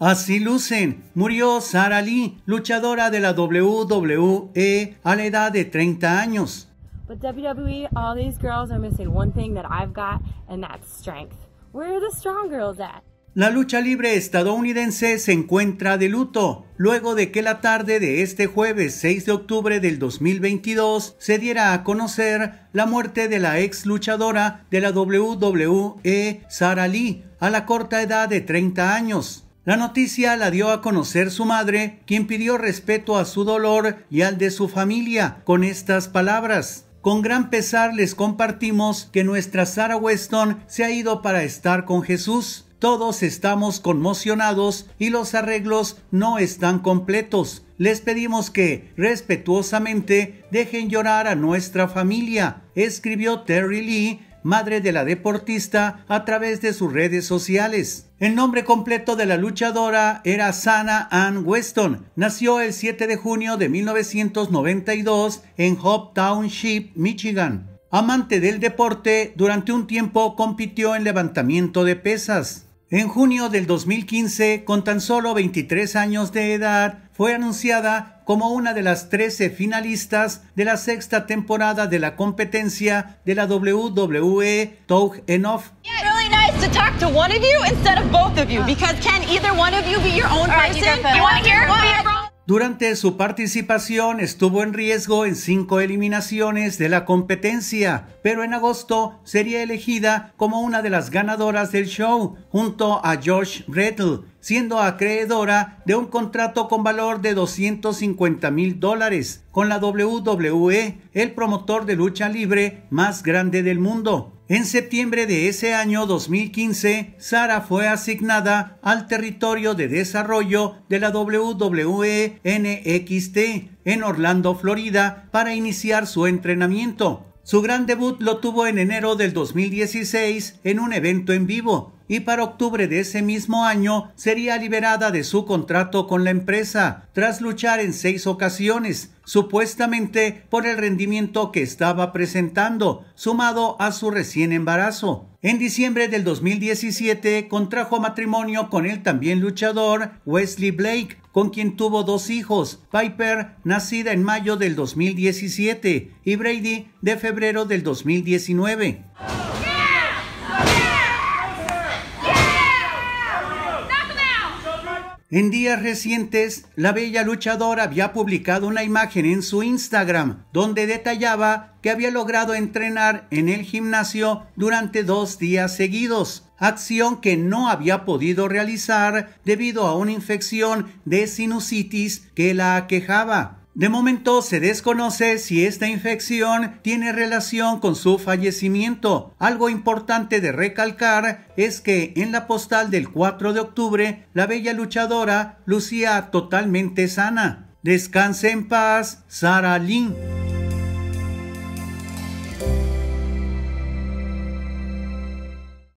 Así lucen. Murió Sara Lee, luchadora de la WWE a la edad de 30 años. But WWE, all these girls are missing one thing that I've got, and that's strength. the strong La lucha libre estadounidense se encuentra de luto, luego de que la tarde de este jueves 6 de octubre del 2022 se diera a conocer la muerte de la ex luchadora de la WWE, Sara Lee, a la corta edad de 30 años. La noticia la dio a conocer su madre, quien pidió respeto a su dolor y al de su familia con estas palabras. Con gran pesar les compartimos que nuestra Sarah Weston se ha ido para estar con Jesús. Todos estamos conmocionados y los arreglos no están completos. Les pedimos que, respetuosamente, dejen llorar a nuestra familia, escribió Terry Lee madre de la deportista, a través de sus redes sociales. El nombre completo de la luchadora era Sana Ann Weston. Nació el 7 de junio de 1992 en Hope Township, Michigan. Amante del deporte, durante un tiempo compitió en levantamiento de pesas. En junio del 2015, con tan solo 23 años de edad, fue anunciada como una de las 13 finalistas de la sexta temporada de la competencia de la WWE Talk Enough. Durante su participación estuvo en riesgo en cinco eliminaciones de la competencia, pero en agosto sería elegida como una de las ganadoras del show junto a Josh Brettel, siendo acreedora de un contrato con valor de 250 mil dólares con la WWE, el promotor de lucha libre más grande del mundo. En septiembre de ese año 2015, Sara fue asignada al territorio de desarrollo de la WWE en Orlando, Florida, para iniciar su entrenamiento. Su gran debut lo tuvo en enero del 2016 en un evento en vivo, y para octubre de ese mismo año sería liberada de su contrato con la empresa, tras luchar en seis ocasiones, supuestamente por el rendimiento que estaba presentando, sumado a su recién embarazo. En diciembre del 2017 contrajo matrimonio con el también luchador Wesley Blake, con quien tuvo dos hijos, Piper, nacida en mayo del 2017, y Brady, de febrero del 2019. En días recientes, la bella luchadora había publicado una imagen en su Instagram donde detallaba que había logrado entrenar en el gimnasio durante dos días seguidos, acción que no había podido realizar debido a una infección de sinusitis que la aquejaba. De momento se desconoce si esta infección tiene relación con su fallecimiento. Algo importante de recalcar es que en la postal del 4 de octubre la bella luchadora lucía totalmente sana. Descanse en paz, Sara Lynn.